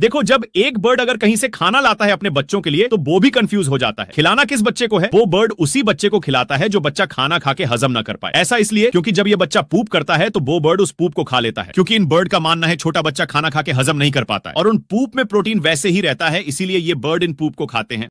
देखो जब एक बर्ड अगर कहीं से खाना लाता है अपने बच्चों के लिए तो वो भी कंफ्यूज हो जाता है खिलाना किस बच्चे को है वो बर्ड उसी बच्चे को खिलाता है जो बच्चा खाना खा के हजम ना कर पाए ऐसा इसलिए क्योंकि जब ये बच्चा पूप करता है तो वो बर्ड उस पूप को खा लेता है क्योंकि इन बर्ड का मानना है छोटा बच्चा खाना खा के हजम नहीं कर पाता है और उन पूप में प्रोटीन वैसे ही रहता है इसीलिए ये बर्ड इन पूप को खाते हैं